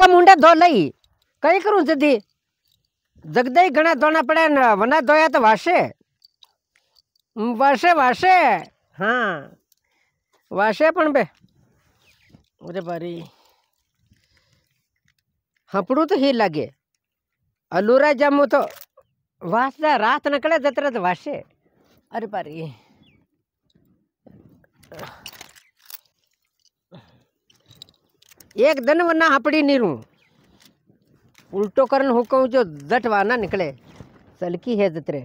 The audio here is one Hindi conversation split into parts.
को मुंडा धो लई कई करूँ जदी जगदे घना धोना पड़े न वना धोया तो वाशे वाशे वाशे हाँ वाशे पण बे अरे बारी हपड़ू तो ही लगे अलूरा जमू तो वासदा रात निकले जतरा तो वाशे अरे बारी एक दन वरना हपड़ी नहीं रू उल्टो करन हुकम जो दट वाना निकले सलकी है जतरे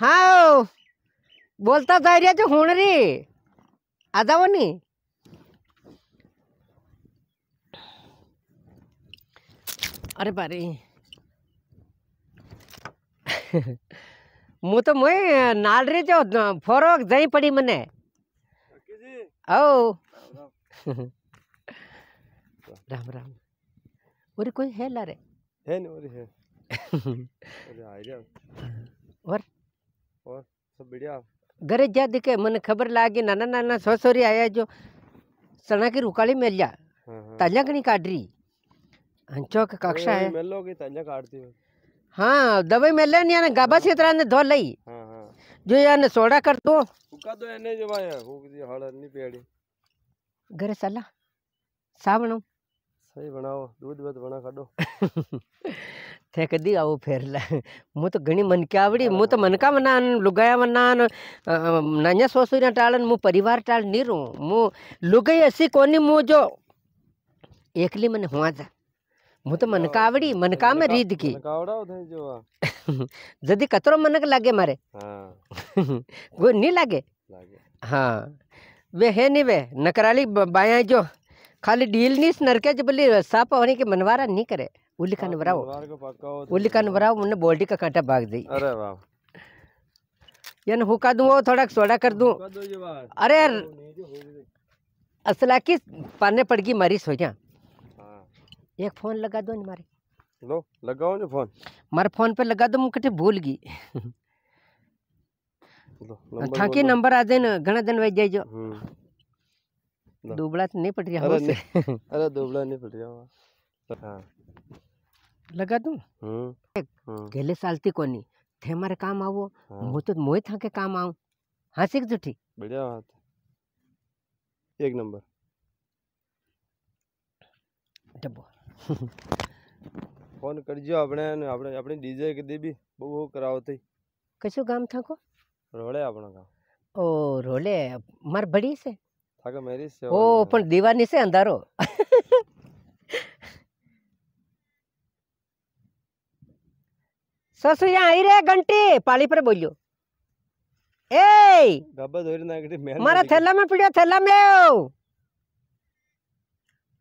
हाँ बोलता जा रिया जो हूं रे आदाव नी अरे बारे मु तो मुई नाल रे जो फोरोक जई पड़ी मने ओ हम्म। राम राम और कोई है लारे है नहीं और है अरे आ गया और और सब बढ़िया घर जा देखे मन खबर लागे नाना नाना ससुरी आया जो सना की रुकाली मिल जा हाँ, हाँ। ताजा कनी काट रही हंचो हाँ, का कक्षा है मिल लोगे ताजा काटती है हां दवाई मिल ले यानी गाबा से तरह ने धो लई जो ने सोडा कर दो तो। दो एने जो भाई हो वो की हालत नहीं पेड़ी घर साला सा बनो सही बनाओ दूध वध बना काढो थे कधी फेर ले मु तो मन क्या बड़ी मु तो मन का मनान लुगाया मनान नान्या ना टालन मु परिवार टाल निरू मु लुगाई ऐसी कोणी मु जो एकली मन हुआ जा मु तो मन का बड़ी मन का में रीत की जदी कतरो मनक लागे मारे हां नहीं लागे लागे हां वे है नहीं वे नकराली बाया जो खाली डील नहीं नरके जब साफ होने के मनवारा नहीं करे उल्ली का नवराओ उल्ली उन्होंने बॉडी का कांटा भाग दी अरे यानी हुका दूँ वो थोड़ा सोडा कर दूँ अरे यार तो असला की पाने पड़ गई मरीज हो जा एक फोन लगा दो मारे लो लगाओ ना फोन मार फोन पे लगा दो मुझे भूल गई ठाकी हाँ, नंबर आ जाए ना घना दिन वही जो दुबला तो नहीं पट रहा अरे अरे दुबला नहीं पट रहा हां हाँ। लगा तू हम्म, हम्म। गेले सालती कोनी थे मारे काम आवो हाँ। मु तो मोए था के काम आऊं हंसी झूठी बढ़िया बात एक नंबर डब्बो फोन करजो આપણે આપણે આપણી ડીજે કીધી બી બહુ કરાવતી કશું ગામ થાકો રોળે આપણો ઓ રોળે માર બડી છે થાકે મેરી છે ઓ પણ દીવાની છે અંધારો સસુયા આઈ રે ઘંટી પાળી પર બોલ્યો એ ગબ્બા ધોરી નાખડી મેલ મારા થેલામાં પડ્યો થેલામાં લેવ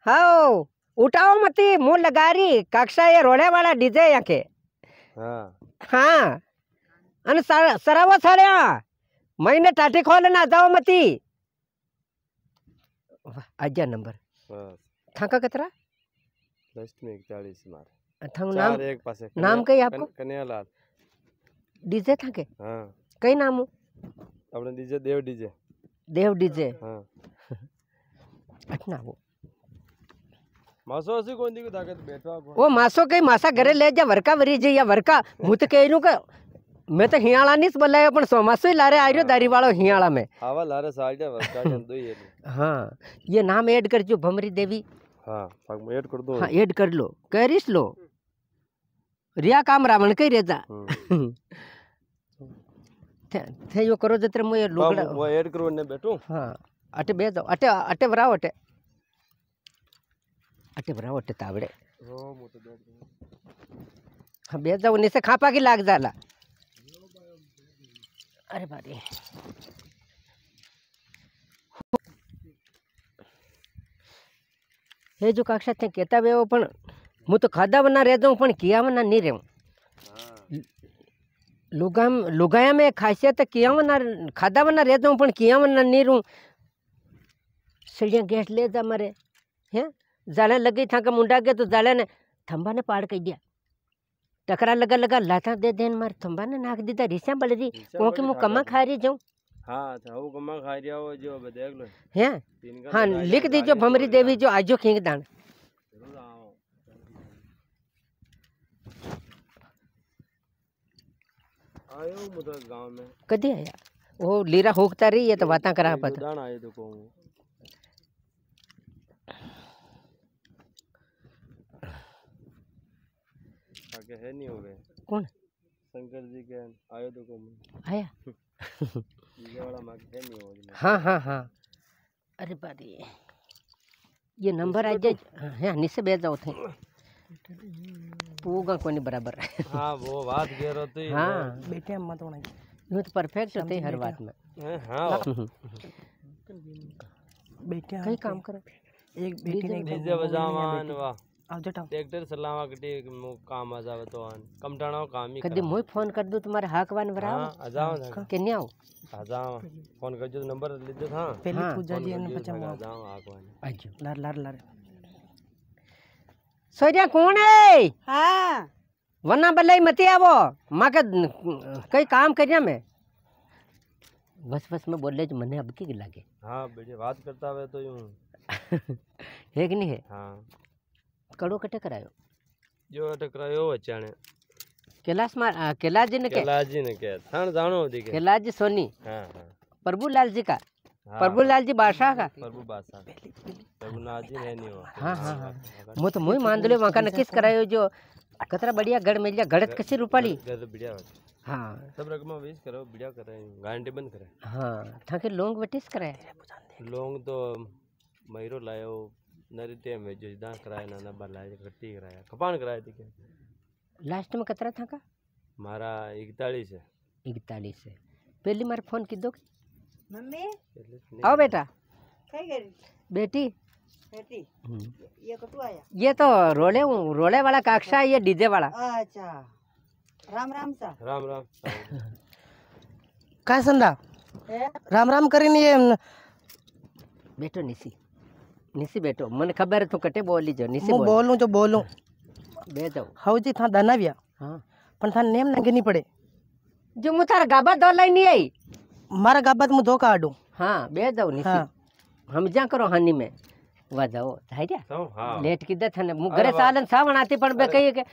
હાઉ ઉઠાવો મતી મું લગારી કક્ષા એ રોળે વાળા ડીજે આંખે હા હા अन सर सराव साड्या महिने टाटे खोल ना जाओ मती आज्या नंबर थाका कतरा लास्ट में इकतालीस मार थांग नाम एक पासे नाम कही आपको कन्यालाल डीजे थाके हाँ कई नाम हो अपने DJ Dev DJ Dev DJ हाँ अटना वो मासो ऐसी कौन दी को ताकत बैठवा ओ मासो कई मासा घरे ले जा वरका वरी जे या वरका भूत कहनु का मैं तो हियाला नहीं बोला મેં તો હિયાળા ની જ બોલાવ્યો પણ ચોમાસું લારે આવ્યો દારી વાળો હિયાળા મેં આવા લારે સાડ્યા હા ये नाम ऐड कर जो भमरी देवी हाँ ऐड कर दो हाँ ऐड कर लो कैरिस लो रिया काम रावण कई रेजा हम्म। थे थे यो करो जत्र मु ये लुगड़ा वो ऐड करो ने बेटो हाँ अटे बे जाओ अटे अटे बराव अटे अटे बराव अटे तावड़े ओ मोटे हाँ बे तो जाओ हाँ, ने खापा की लाग जाला अरे बारे ये जो कक्षा थे कहता वे मु तो खादा बना रह दू किया बना नहीं रहू लुगाम लुगाया में खासियत तो किया बना खादा बना रह दू किया बना नहीं रहू सीढ़िया गेट ले जा मरे हैं जाले लगी था मुंडा गया तो जाले ने थंबा ने पार कर दिया टकरा लगा लगा लाता दे देन मार थंबा ना नाक दीदा रिसा बलदी को के मु हाँ, तो कमा खा रही जाऊं हां था वो कमा खा रिया वो जो देख लो हैं हाँ? हां तो लिख तो दीजो भमरी देवी जो आजो खिंग दान आयो मुदा गांव में कदी आया वो लीरा होकता रही है तो बातें करा पता दान आयो तो को के है नहीं हो गए कौन शंकर जी के आयो तो कौन आया हाँ हाँ हाँ अरे बारी ये तो नंबर आज तो- हाँ निसे भेज जाओ थे पूगा कोनी बराबर हाँ वो बात कह रहे थे हाँ बेटे अम्मा तो नहीं यूँ तो परफेक्ट होते हर बात में हाँ बेटे हाँ। कहीं काम करो एक बेटी ने डीजे बजावान वाह आ ट्रैक्टर सलावा मु काम आ जावे तो आन कम काम ही कदी मोय फोन कर दो तुम्हारे हाकवान भरा हां आ जाओ के ने आओ आ जाओ फोन कर जो नंबर ले दो हां पहले पूजा जी ने बचा आ जाओ हाकवान आ जाओ लर लर लार सोजा कौन है हां वना बले मत आवो मा के कई काम करिया मैं बस बस मैं बोल ले जो मने अब की लागे हां बढ़िया बात करता हुए तो यूं है कि नहीं है हां કડો કે ટકરાયો જો ટકરાયો વચાણે कैलाश कैलाश जी ने कैलाश जी ने के थान जानो दी के कैलाश जी सोनी हां हां प्रभु लाल जी का हाँ, लाल जी बादशाह का प्रभु बादशाह प्रभु नाथ जी ने नहीं हो हां हां हां मु तो मुई मान दले वाका नकिस करायो जो कतरा बढ़िया गढ़ मिल जा गढ़त कसी रूपाली गढ़ बढ़िया हां हाँ। सब रकम वेस करो बढ़िया करे गारंटी बंद करे हां ठाके लोंग वटिस करे लोंग तो मैरो लायो नरी में जो दां कराया ना ना बलाए कट्टी कराया कपान कराया थी क्या लास्ट में कतरा था का मारा इकतालीस है इकतालीस है पहली मार फोन की दो मम्मी आओ बेटा बेटी बेटी हम्म। ये कटु आया ये तो रोले रोले वाला काक्षा ये डीजे वाला अच्छा राम राम सा राम राम काय संदा राम राम करीन ये बेटो निसी निसी बैठो मन खबर तो कटे बोली जो निसी बोलूं बोलू जो बोलूं बे जाओ हाउ जी था दाना भी हां पण था नेम नंगे नहीं पड़े जो मु थार गाबा दो लाई नहीं आई मारा गाबा मु धोका आडू हां बे जाओ निसी हाँ। हम जा करो हानी में वा जाओ थाई रे हां लेट किदा थाने मु घरे सालन सावण आती पण बे कही के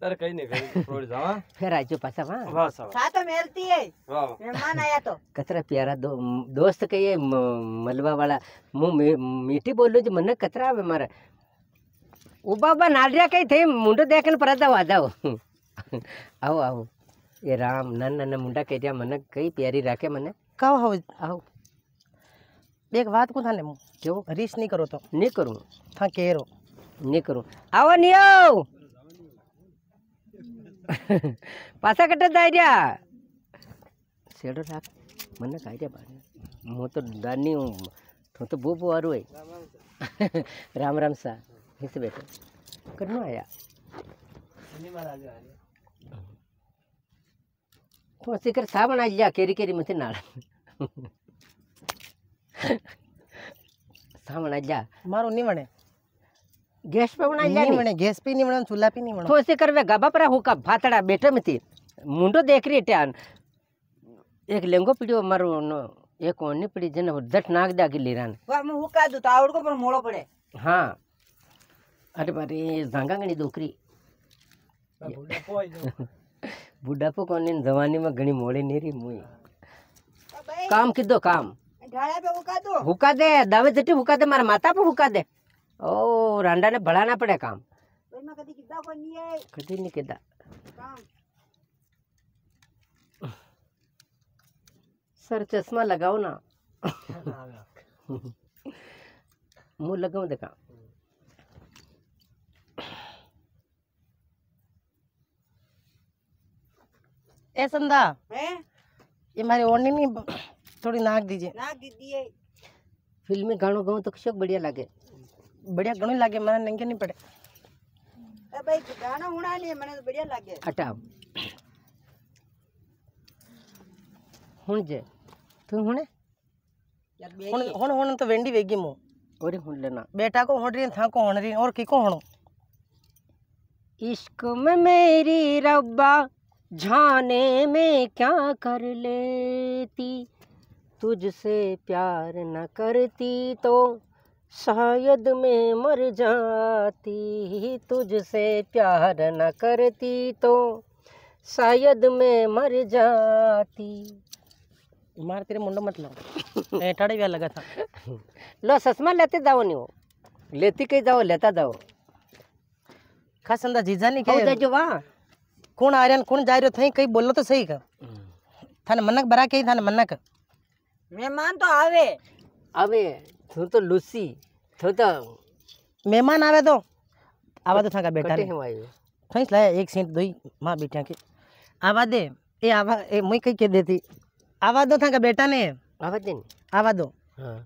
તારે કઈ નહીં કરી થોડી જાવા ફેર આજો પાછા માં વાહ સાવ સા તો મેલતી હે વાહ મહેમાન આયા તો કતરા પ્યારા દોસ્ત કહીએ મલવા વાળા હું મીઠી બોલું છું મને કતરા આવે મારે ઉભા ઉભા નાડ્યા કઈ થઈ મુંડો દેખીને પરત વાદાઓ આવો આવો એ રામ નાના નાના મુંડા કહી રહ્યા મને કઈ પ્યારી રાખે મને કહો હવે આવો બે વાત કું થાને હું કેવો રીસ નહીં કરો તો નહીં કરું થા કેરો નહીં કરું આવો નહીં આવો पासा कटे ಐಡಿಯಾ सेडो ಸಾಕ್ मन ಐಡಿಯಾ ಬಾ बा मो तो वो वो और वही राम राम सा हिस बेटा करनो आया तो सिकर साबण आ जा केरी केरी मते नाल साबण आज जा मारो नी मने ಗ್ಯಾಸ್ ಪೇ ಉಣ ಇಲ್ಲ ನಿಮ್ಮನೆ ಗ್ಯಾಸ್ ಪೇ ನಿಮ್ಮನೆ ಚುಲ್ಲಾ ಪೇ ನಿಮ್ಮನೆ ತೋಸೆ करवे ಗಬಾ ಪರ ಹೋಕ ಭಾತಡ ಬೇಟೆ ಮತಿ ಮುಂಡೋ ದೇಖ್ರಿ ಟ್ಯಾನ್ એક લેંગો પીડ્યો મારો એક ઓની પડી જેને દટ નાખ દે આગી લીરાને હું હુકા દઉં તો આવડકો પણ મોળો પડે હા અરે મારે ઝાંગાંગણી દોકરી બુઢાપો કોની જવાનીમાં ઘણી મોળી નહીં રહી મુઈ કામ કીધો કામ હુકા દે દાવે જટી હુકા દે મારા માતા પણ હુકા દે ओ रांडा ने बढ़ाना पड़े काम कभी नहीं कि सर चश्मा लगाओ ना मुँह लगाओ देखा ए संधा ये मारे ओढ़नी नहीं थोड़ी नाक दीजिए नाक दीजिए फिल्मी गानों गाऊं तो शौक बढ़िया लगे बढ़िया घणो लागे माने नंगे नहीं पड़े ए भाई गाना उड़ा लिए मने तो बढ़िया लागे हटा हुन जे तू हुणे हुण हुन हुन तो वेंडी वेगी मु और हुन लेना बेटा को होड़ रही था को होड़ रही और किको होनो इश्क में मेरी रब्बा जाने में क्या कर लेती तुझसे प्यार न करती तो शायद मैं मर जाती तुझसे प्यार न करती तो शायद मैं मर जाती मार तेरे मुंडो मत लाओ ऐठाड़े भी लगा था लो ससमा लेते जाओ नहीं हो लेती कहीं जाओ लेता जाओ खास अंदा जीजा नहीं कहे जो वाह कौन आ रहा कौन जा रहे थे कहीं बोलो तो सही का हम्म। थाने मन्नक बरा कही थाने मन्नक मेहमान तो आवे आवे थो तो लुसी थो तो मेहमान आवे तो आवा तो थाका बेटा ने थैंस लाया एक सेंट दोई मां बेटा के आवा दे ए आवा ए मुई कह के देती आवा दो थाका बेटा ने आवा दे आवा दो हां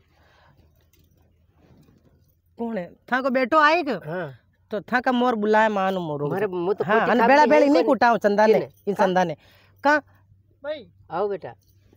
कौन है थाको बेटो आए के हां तो थाका मोर बुलाए मानो मोरो मारे मु तो हां हाँ, बेड़ा बेड़ी नहीं कुटाओ चंदा ने इन चंदा ने का भाई आओ बेटा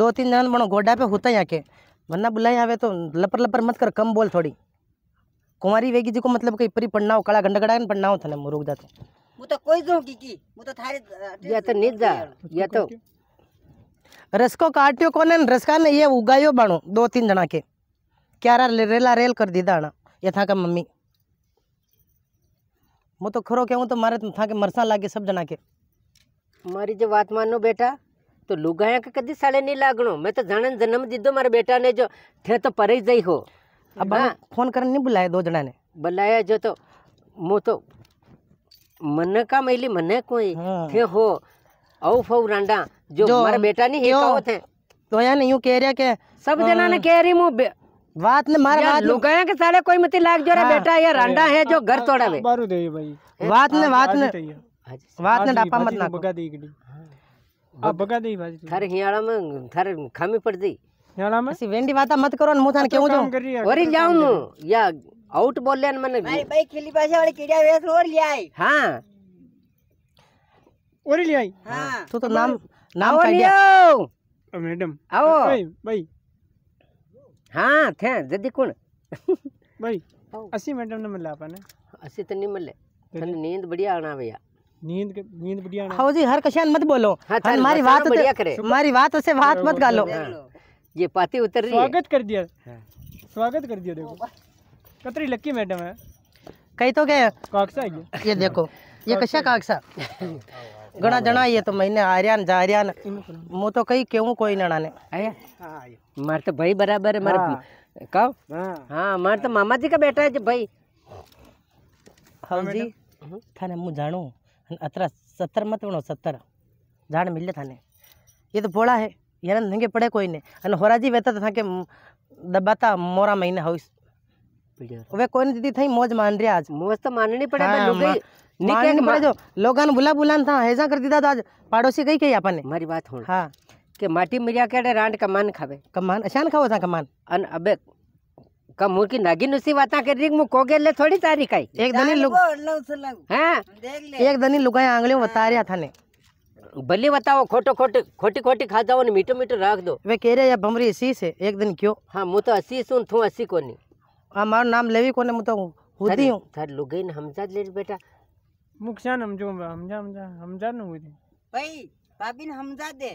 दो तीन जन बनो गोडा पे होता है यहाँ के वरना बुलाए आवे तो लपर लपर मत कर कम बोल थोड़ी कुमारी वेगी जी को मतलब कहीं परी पढ़ना हो कड़ा गंडा गड़ा पढ़ना हो थाने रुक जाते तो कोई जो की की मु तो थारे या तो निज जा या तो रसको काटियो कौन कोने रसका ने ये उगायो बाणो दो तीन जना के क्यारा रेला रेल कर दीदा ना ये था का मम्मी मु तो खरो कहूँ तो मारे तो था के मरसा लागे सब जना के मारी जो बात मानो बेटा तो लुगाया का कदी साले नहीं लागनो मैं तो जानन जन्म दीदो मारे बेटा ने जो थे तो परे जाई हो अब हाँ फोन कर नहीं बुलाए दो जना ने बुलाया जो तो मो तो मन का मैली मन कोई थे हो औ फौ रांडा जो, जो मारे बेटा नहीं हेका होत है तो या नहीं यूं कह रहे के सब जना ने कह रही मु बात ने मारे बात लुगाया के साले कोई मती लाग जोरा बेटा या रांडा है जो घर तोड़ावे बात ने बात ने बात ने डापा मत ना बगा दे इकडी આ બગાદી ભાજી થારે હિયાળામાં થારે ખામી પડ દઈ હિયાળામાં સી વેંડી વાતા મત કરો ને હું થાને કેવું છું વરી જાઉં હું યા આઉટ બોલ લે ને મને મારી ભાઈ ખીલી પાસે વાળી કીડિયા વેસ ઓર લ્યાઈ હા ઓરી લ્યાઈ હા તું તો નામ નામ કાઢી આવ મેડમ આવો ભાઈ हाँ थे जदी कौन भाई अस्सी मैडम ने मिला अपन अस्सी तो नहीं मिले नींद बढ़िया आना भैया नींद नींद बढ़िया हाँ जी हर कशान मत बोलो हमारी हाँ, बात हमारी बात उससे बात मत हाँ, गालो हाँ, ये पाती उतर रही स्वागत कर दिया स्वागत कर दिया देखो कतरी लक्की मैडम है कही तो गए काकसा ये देखो ये कशा काकसा गणा जना ये तो महीने आर्यान जारियान मु तो कही क्यों कोई नणा ने मार तो भाई बराबर है मारा कहो हाँ मार तो मामा जी का बेटा है भाई हाँ जी थाने मु जानू सत्तर मत ಹತ್ರ ಸತ್ತರ ಮತ್ತು ನೋಡು ಸತ್ತರ ಜಾಣ ಮಿಲ್ಲೆ ತಾನೆ ಇದು ಬೋಳ ಹೇ ಏನಂದ್ ಹಂಗೆ ಪಡೆ ಕೊಯ್ನೆ ಅನ್ನ ಹೊರಾಜಿ था कि दबाता मोरा महीने हाउस वे कोई कौन दीदी थी मौज मान रही आज मौज तो माननी पड़े हाँ, मा, लोग निकल पड़े जो लोगन बुला बुलान था हैजा कर दीदा तो आज पड़ोसी गई कही अपन मारी बात हो हाँ के माटी मिर्या के रांड कमान खावे कमान अचान खाओ था कमान अन अबे कमूर की नगिन उसी बता कर ले थोड़ी तारीख आई एक दनी तो लुग... हाँ? एक लुगाई आंगली बता रहा हाँ। था ने बलि बताओ खोटो खोटे खोटी खोटी खा जाओ मीठो मीठो रख दो वे कह रहे बमरी भमरी अशीस एक दिन क्यों हाँ मुँह तो अशीस हूँ तू अशी को नहीं हाँ, मारो नाम ले कोने मुँह तो होती हूँ सर लुगई ने हमजा ले बेटा मुख्यान हमजो हमजा हमजा हमजा नहीं बाबिन हमजादे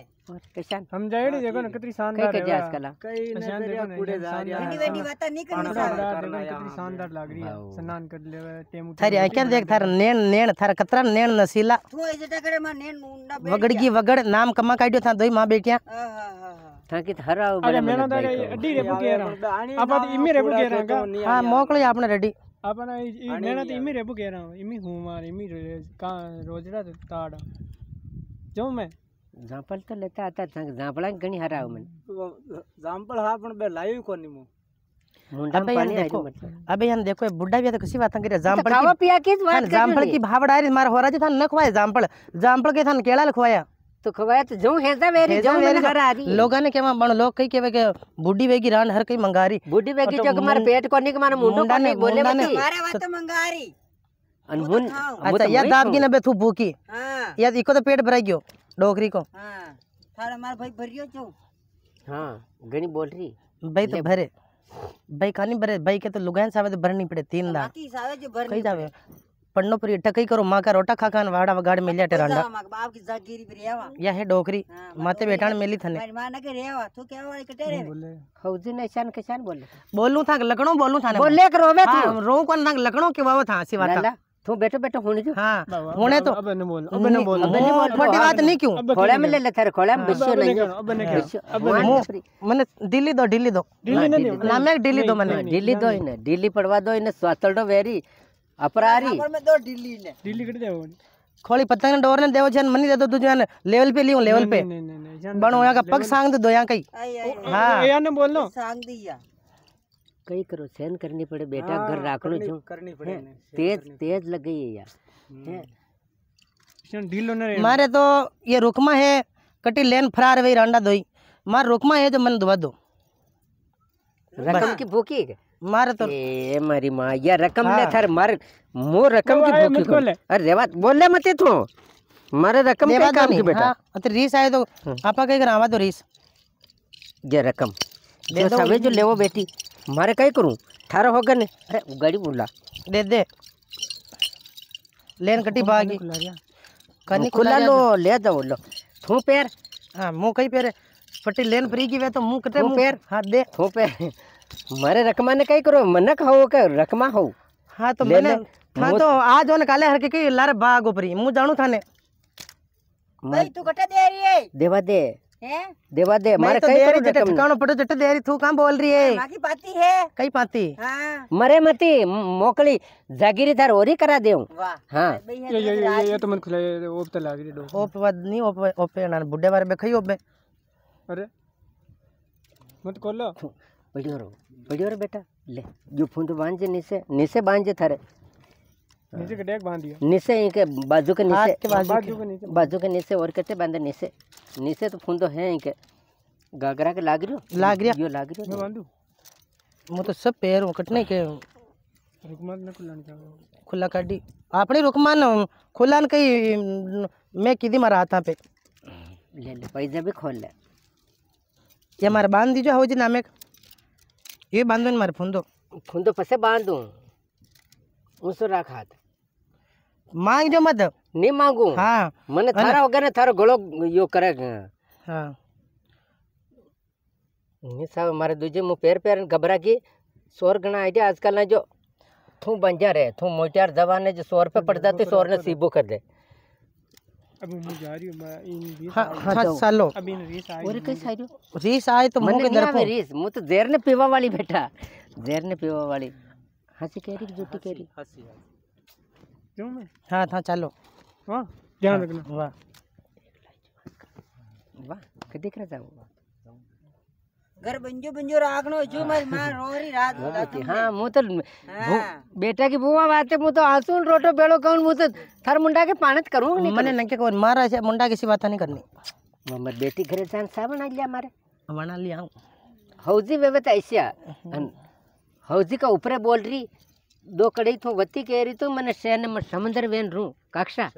पहचान हमजाएड़ी देखो ना कितनी हाँ, शानदार है आज कल कई नजरिया कूड़ेदार है बड़ी बड़ी बात नहीं करनी शानदार कितनी शानदार लाग रही है स्नान कर ले टेम उठा थारी क्या देख थार नैन नैन थार कतरा नैन नसीला तू ए जटा करे मां नैन मुंडा वगड़ वगड़ नाम कमा काडियो था दोई मां बेटियां हां हां हां થાકી ધરાવ અરે મેનો તો અડી રે પુકે રા આપા ઇમી રે પુકે રા હા મોકલે આપણે રેડી આપણ ઈ મેના તો ઇમી રે પુકે રા ઇમી હું માર ઇમી રોજડા તાડા जाऊं જઉં મેં જામફળ તો લેતા હતા જામફળા ઘણી હારા આવે મને જામફળ હા પણ બે લાવ્યું કોની હું अबे यार देखो अबे यार देखो बुड्ढा भी तो किसी बात करे जामफल की खावा पिया की बात कर जामफल की भावड़ आ मार हो रहा जी थान न खवाया जामफल के थान केला लखवाया तो खवाया तो जो है हेजा मेरी जो मेरी घर आ रही लोगों ने केवा बण लोग कई केवे के बूढ़ी वेगी रान हर कई मंगारी बूढ़ी वेगी जो मार पेट कोनी के मार मुंडो कोनी बोले मत मारे बात मंगारी अनबुन तो अच्छा तो या दाब की नबे थू भूकी हां या इको तो पेट भर गयो डोकरी को हां थारे मार भाई भर गयो जो हां गणी बोल रही भाई तो भरे भाई खाली भरे भाई के तो लुगान सावे तो भरनी पड़े तीन दा बाकी सावे जो भरनी कई जावे पन्नो पर इटा कई करो मां का रोटा खा खान वाड़ा वगाड़ मिल जाटे रांडा बाप की जागीरी पे रेवा या है डोकरी हाँ, माते बेटाण मिली थने मेरी मां ने के रेवा तू क्या वाले कटे रे खौजी ने शान के शान बोले बोलू था लखनऊ बोलू था बोले करो मैं तू रो को ना लकणो के बाबा था सी वाता तू बैठो बैठो होने जो हां होने तो अबे नहीं बोल अबे नहीं बोल अबे नहीं बोल छोटी बात नहीं क्यों खोला में ले ले थारे खोला में बिस्सो नहीं अबे नहीं करो अबे नहीं मने दिल्ली दो दिल्ली दो दिल्ली नहीं नाम एक दिल्ली दो मैंने दिल्ली दो इने दिल्ली पड़वा दो इने स्वातलडो वेरी अपरारी में दो दिल्ली ने दिल्ली कट जाओ खोली पतंग ने डोर ने देव जन मनी दे दो तू जान लेवल पे लियो लेवल पे बण यहां का पग सांग दे दो यहां कई हां या ने बोल लो सांग दिया કઈ કરું સહન કરની પડે બેટા ઘર રાખણું છું तेज तेज लग गई है यार हम्म। मारे तो ये रुकमा है कटी लेन फरार वही रांडा दोई मार रुकमा है जो मन दुबा दो रकम की भूखी है मार तो ए मारी माँ ये रकम ले हाँ। थर मार मो रकम की भूखी को अरे रेवात बोले मत तू मारे रकम के काम की बेटा हाँ, अरे रीस आए तो हाँ। आपा कहीं करावा तो रीस ये रकम जो सवे जो लेवो बेटी मारे कहीं करूँ ठारो हो गया अरे गाड़ी बोला दे दे लेन कटी भागी कनी खुला लो ले जाओ लो थू पैर हाँ मुँह कहीं पैर पट्टी लेन फ्री की वे तो मुँह कटे पैर हाथ दे थू पैर मारे रकमा ने कहीं करो मन खाओ क्या रकमा हो हाँ तो मैंने हाँ तो आज होने काले हर के लारे बाघ ऊपरी मुँह जानू थाने भाई तू कटे दे रही है देवा दे देवा दे मारे तो कई तो ठिकानो पड़ो जट देरी तू का बोल रही है बाकी हाँ, पाती है कई पाती हां मरे मती मोकली जागीरी थार ओरी करा देऊ हां ये ये ये ये तो मन खुले ओप तो लाग रही डो ओप वद नहीं ओप ओप ना बुड्ढे बारे बेखई ओप अरे मत कोलो बढ़ियो रो बढ़ियो रो बेटा ले जो फोन तो बांझे नीचे नीचे बांझे थारे नीचे के डेक बांध दिया नीचे इनके बाजू के नीचे के बाजू के नीचे बाजू के नीचे और कते बांधे नीचे नीचे तो फोन तो है इनके गागरा के लाग रियो लाग रियो यो लाग रियो मैं तो। बांधू मैं तो सब पैर हूं कटने के रुकमान ने खुला नहीं खुला काटी आपने रुकमान खुला ने मैं किदी मारा हाथा पे ले ले पैसा भी खोल ले ये मारे बांध दीजो हो जी नामे ये बांधो मारे फुंदो फुंदो फसे बांधो उसे रखा हाथ માંગજો મત નહીં માંગુ હા મને તારા વગર ને તારો गोलो यो करे हाँ નહીં સાહેબ हमारे दूजे मुँह पैर पैर घबरा की स्वर गणा आई જાય આજકાલ ના જો थू बंजा रहे थू मोटियार दवा ने जो स्वर पे पड़ जाते स्वर ने सीबू कर दे अब मैं रीस आए तो मुंह के अंदर रीस मुंह तो देर ने पीवा वाली बेटा जेर ने पीवा वाली हंसी कह रही झूठी कह रही हंसी सकती हूँ मैं हाँ हाँ चलो हाँ ध्यान रखना वाह वाह तो देख रहा था वो घर बंजो बंजो राखनो जो मत हाँ। मार रोरी रात हो होती हां मु तो हाँ। बेटा की बुआ बात है मु तो आंसू रोटो बेड़ो कौन मु तो थार मुंडा के पानत तो करू नहीं मने नके कौन मारा से मुंडा की सी बात नहीं करनी मम्मी बेटी घरे जान सा बना लिया मारे बना लिया हौजी व्यवस्था तो ऐसा हम्म। हम्म। हौजी का ऊपर बोल रही दो कड़ी थो वत्ती कह रही तो मैंने शहर में समंदर वेन रू कक्षा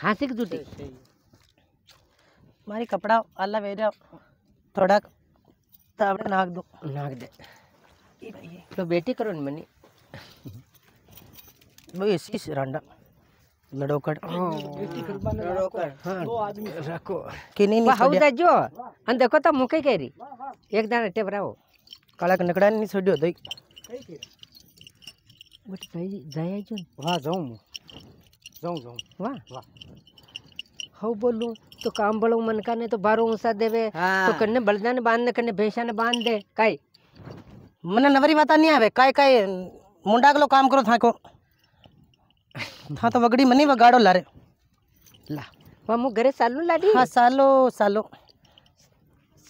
हासिक दूटी मारी कपड़ा अल्लाह वेरा थोड़ा तावड़े नाग दो नाग दे तो बेटी करो मनी वो इसी रांडा लड़ोकड़ लड़ोकड़ हाँ। दो आदमी रखो कि नहीं नहीं हाउ जो अन देखो तो मुके कह रही एक दाना टेबराओ काला कनकड़ा नहीं छोड़ियो दई બટ જઈ જઈ આવજો ને હા જાઉં હું જાઉં જાઉં વાહ तो काम बड़ो मन का नहीं तो बारो ऊँचा देवे हाँ। तो कन्ने बलदा ने बांध कन्ने भेषा ने बांध दे काई मने नवरी माता नहीं आवे काई काई मुंडा के लो काम करो था को था तो बगड़ी मनी बगाड़ो लारे ला वा मु घरे सालो लाडी हां सालो सालो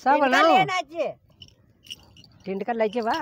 सब बनाओ टिंड का लाजे वा